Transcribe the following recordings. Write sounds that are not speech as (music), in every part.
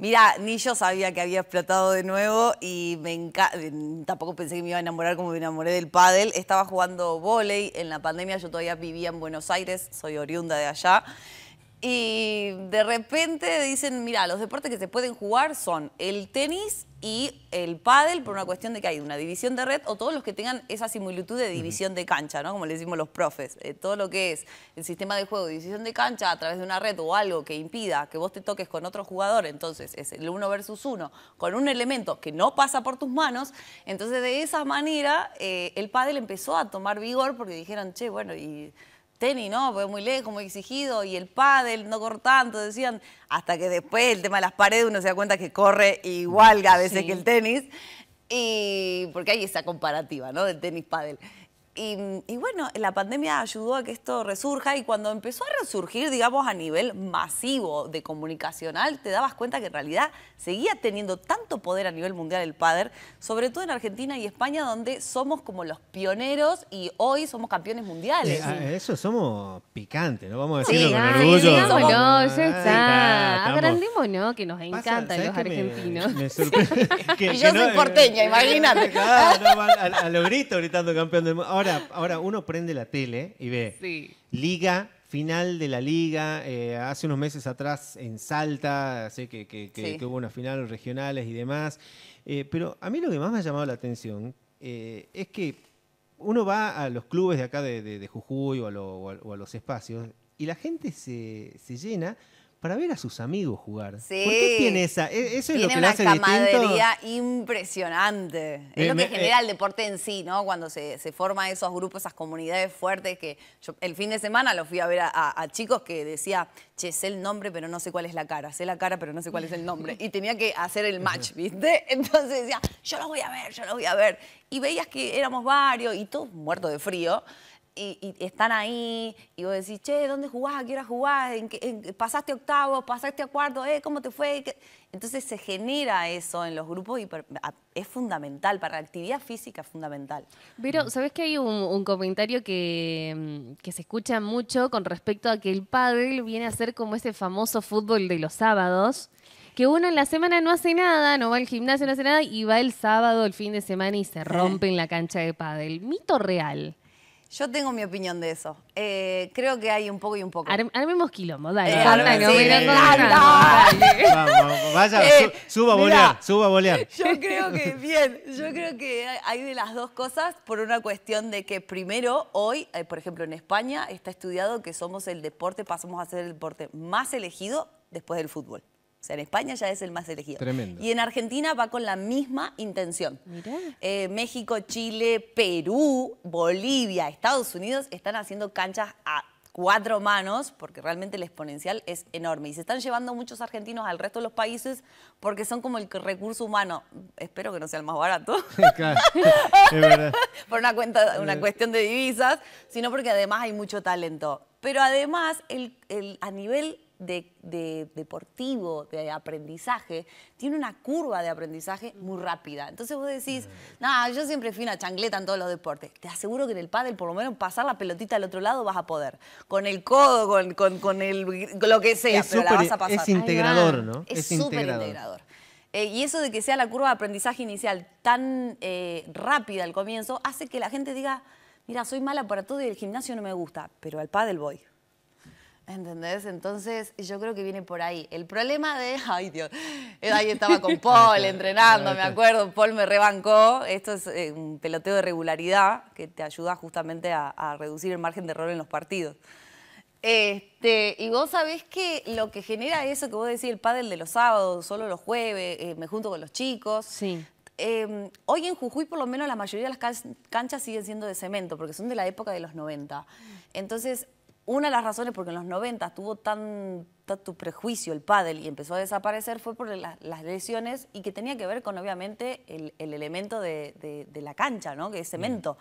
Mira, ni yo sabía que había explotado de nuevo y mm, tampoco pensé que me iba a enamorar como me enamoré del pádel. Estaba jugando volei en la pandemia, yo todavía vivía en Buenos Aires, soy oriunda de allá y de repente dicen, mira, los deportes que se pueden jugar son el tenis y el pádel por una cuestión de que hay una división de red o todos los que tengan esa similitud de división de cancha, ¿no? Como le decimos los profes, eh, todo lo que es el sistema de juego, división de cancha a través de una red o algo que impida que vos te toques con otro jugador, entonces es el uno versus uno, con un elemento que no pasa por tus manos, entonces de esa manera eh, el pádel empezó a tomar vigor porque dijeron, che, bueno, y tenis, ¿no? pues muy lejos, muy exigido, y el pádel, no corre tanto, decían, hasta que después el tema de las paredes uno se da cuenta que corre igual a veces que el tenis, y porque hay esa comparativa, ¿no? Del tenis pádel. Y, bueno, la pandemia ayudó a que esto resurja y cuando empezó a resurgir, digamos, a nivel masivo de comunicacional, te dabas cuenta que en realidad seguía teniendo tanto poder a nivel mundial el padre, sobre todo en Argentina y España, donde somos como los pioneros y hoy somos campeones mundiales. Eh, ah, eso somos picantes, ¿no? Vamos a decirlo con orgullo. no, ya Agrandémonos, que nos encantan los argentinos. Me, (laughs) y yo soy porteña, eh, imagínate. Claro, a, lo grito, gritando campeón del mundo ahora, uno prende la tele y ve Liga, final de la Liga, eh, hace unos meses atrás en Salta, sé que, hubo unas finales regionales y demás. Eh, pero a mí lo que más me ha llamado la atención eh, es que uno va a los clubes de acá de, Jujuy o a, los espacios y la gente se, se llena para ver a sus amigos jugar. Sí. ¿Por qué tiene esa? E-, eso es lo que una camadería impresionante. Es lo que genera eh. el deporte en sí, ¿no? Cuando se, se forman esos grupos, esas comunidades fuertes que el fin de semana lo fui a ver a, chicos que decía, che, sé el nombre pero no sé cuál es la cara, sé la cara pero no sé cuál es el nombre. Y tenía que hacer el match, ¿viste? (laughs) Entonces decía, yo lo voy a ver, yo lo voy a ver. Y veías que éramos varios y todos muertos de frío y, están ahí y vos decís, che, ¿dónde jugás? ¿A qué hora jugás? ¿En ¿Pasaste octavo? ¿Pasaste a cuarto? ¿Eh? ¿Cómo te fue? Entonces se genera eso en los grupos y es fundamental, para la actividad física es fundamental. Pero, ¿sabés que hay un, comentario que, mm, que, se escucha mucho con respecto a que el pádel viene a ser como ese famoso fútbol de los sábados? que uno en la semana no hace nada, no va al gimnasio, no hace nada, y va el sábado, el fin de semana y se eh. rompe en la cancha de pádel. Mito real. Yo tengo mi opinión de eso. Eh, creo que hay un poco y un poco. armemos quilombo, dale. Eh, Vamos, vaya, eh, suba a bolear, suba a bolear. Yo creo que, bien, yo creo que hay de las dos cosas por una cuestión de que primero, hoy, por ejemplo, en España está estudiado que somos el deporte, pasamos a ser el deporte más elegido después del fútbol. O sea, en España ya es el más elegido. Tremendo. Y en Argentina va con la misma intención. Eh, México, Chile, Perú, Bolivia, Estados Unidos están haciendo canchas a cuatro manos, porque realmente el exponencial es enorme. Y se están llevando muchos argentinos al resto de los países porque son como el recurso humano. Espero que no sea el más barato. (laughs) es verdad. (laughs) Por una, cuenta, una cuestión de divisas, sino porque además hay mucho talento. Pero además, a nivel de, deportivo, de aprendizaje, tiene una curva de aprendizaje muy rápida. Entonces vos decís, mm. nada, yo siempre fui una changleta en todos los deportes. Te aseguro que en el pádel, por lo menos pasar la pelotita al otro lado vas a poder. Con el codo, con, con, el, lo que sea, pero la vas a pasar. Es integrador, ¿no? Es súper integrador. Eh, y eso de que sea la curva de aprendizaje inicial tan eh, rápida al comienzo hace que la gente diga, mira, soy mala para todo y el gimnasio no me gusta, pero al pádel voy. ¿Entendés? Entonces yo creo que viene por ahí. El problema de, (laughs) ay Dios, eh, ahí estaba con Paul entrenando, me acuerdo, Paul me rebancó, esto es eh, un peloteo de regularidad que te ayuda justamente a, reducir el margen de error en los partidos. Este, y vos sabés que lo que genera eso que vos decís, el pádel de los sábados, solo los jueves, eh, me junto con los chicos. Sí. Em, hoy en Jujuy por lo menos la mayoría de las canchas siguen siendo de cemento, porque son de la época de los 90. Entonces, una de las razones porque en los 90 tuvo tanto prejuicio el pádel y empezó a desaparecer fue por las lesiones y que tenía que ver con obviamente el, elemento de, la cancha, ¿no? que es cemento.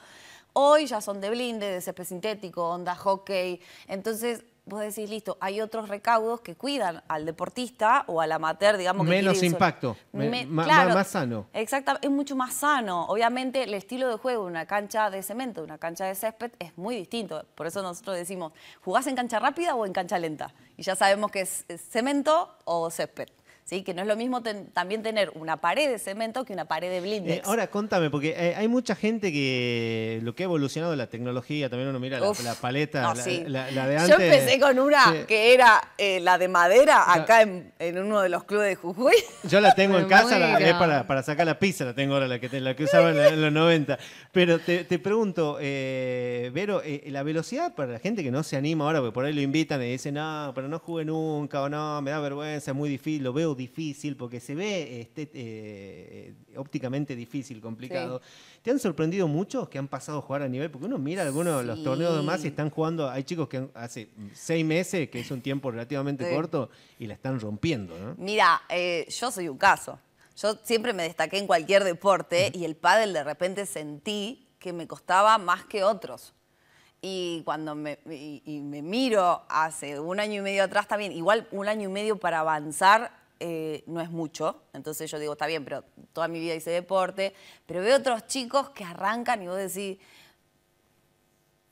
Hoy ya son de blinde, de césped sintético, onda hockey, entonces vos decís, listo, hay otros recaudos que cuidan al deportista o al amateur, digamos. Que Menos impacto, más sano. Exactamente, es mucho más sano. Obviamente el estilo de juego de una cancha de cemento, de una cancha de césped, es muy distinto. Por eso nosotros decimos, ¿jugás en cancha rápida o en cancha lenta? Y ya sabemos que es cemento o césped. ¿sí? que no es lo mismo también tener una pared de cemento que una pared de eh, blindex. ahora, contame, porque eh, hay mucha gente que lo que ha evolucionado la tecnología, también uno mira la, paleta, la, de antes. Yo empecé con una que era eh, la de madera, acá en, uno de los clubes de Jujuy. Yo la tengo en casa, es para, sacar la pizza, la tengo ahora, la que, la que usaba en, los 90. Pero te, te pregunto, Vero, la velocidad para la gente que no se anima ahora, porque por ahí lo invitan y dicen, no, pero no jugué nunca, o no, me da vergüenza, es muy difícil, lo veo difícil, porque se ve este, eh, ópticamente difícil, complicado. ¿Te han sorprendido muchos que han pasado a jugar a nivel? Porque uno mira algunos de los torneos de más y están jugando, hay chicos que hace seis meses, que es un tiempo relativamente corto, y la están rompiendo, Mira, eh, yo soy un caso. Yo siempre me destaqué en cualquier deporte y el pádel de repente sentí que me costaba más que otros. Y cuando me, me, miro hace un año y medio atrás también, igual un año y medio para avanzar eh, no es mucho. Entonces yo digo, está bien, pero toda mi vida hice deporte. Pero veo otros chicos que arrancan y vos decís,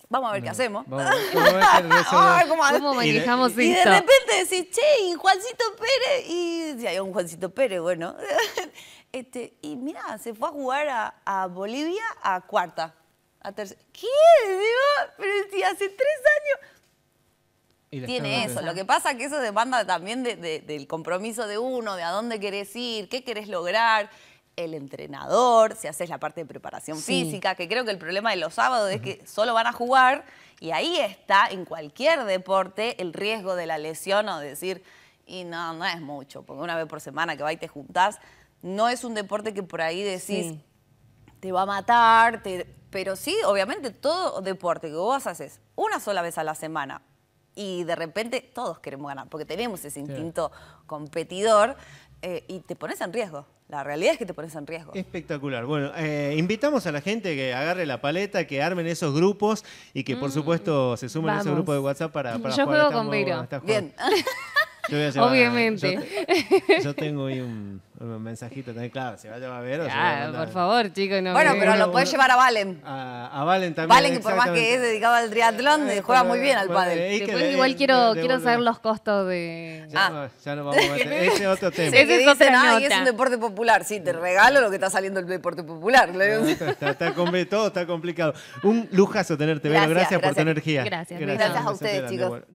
vamos a ver qué hacemos. Vamos, a (laughs) ver cómo, manejamos esto. Y de repente decís, che, y Juancito Pérez, y si hay un Juancito Pérez, bueno. (laughs) este, y mira se fue a jugar a, Bolivia a cuarta. A tercera. ¿Qué? Digo, pero si hace tres años tiene eso. Lo que pasa es que eso demanda también del compromiso de uno, de a dónde querés ir, qué querés lograr el entrenador, si haces la parte de preparación física, que creo que el problema de los sábados es que solo van a jugar y ahí está, en cualquier deporte, el riesgo de la lesión o decir, y no, no es mucho, porque una vez por semana que va y te juntás, no es un deporte que por ahí decís, te va a matar, pero sí, obviamente todo deporte que vos haces una sola vez a la semana, y de repente todos queremos ganar, porque tenemos ese instinto competidor eh, y te pones en riesgo. La realidad es que te pones en riesgo. Espectacular. Bueno, eh, invitamos a la gente que agarre la paleta, que armen esos grupos y que, por mm. supuesto, se sumen a ese grupo de WhatsApp para, para Yo juego con Vero. Bien. Yo Obviamente. Ah, yo, tengo ahí un, mensajito claro, se va a llevar a ver. ah, por favor, chicos. No bueno, pero lo puedes llevar a Valen. A, Valen también. Valen, que por más que es dedicado al triatlón, juega muy bien al padre. pádel. igual quiero, quiero saber los costos de... ya no ah. vamos a (laughs) Ese es otro tema. Ese es Y es un deporte popular. Sí, te regalo lo que está saliendo el deporte popular. está, todo está complicado. Un lujazo tenerte, Vero. Gracias, por tu energía. Gracias. Gracias, gracias a ustedes, chicos.